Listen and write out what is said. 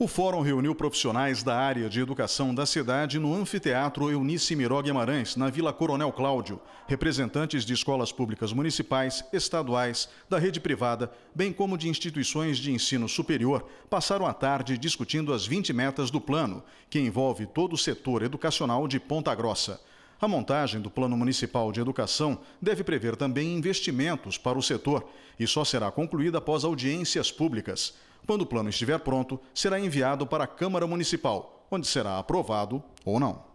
O fórum reuniu profissionais da área de educação da cidade no anfiteatro Eunice Miró Guimarães, na Vila Coronel Cláudio, representantes de escolas públicas municipais, estaduais, da rede privada, bem como de instituições de ensino superior, passaram a tarde discutindo as 20 metas do plano, que envolve todo o setor educacional de Ponta Grossa. A montagem do Plano Municipal de Educação deve prever também investimentos para o setor e só será concluída após audiências públicas. Quando o plano estiver pronto, será enviado para a Câmara Municipal, onde será aprovado ou não.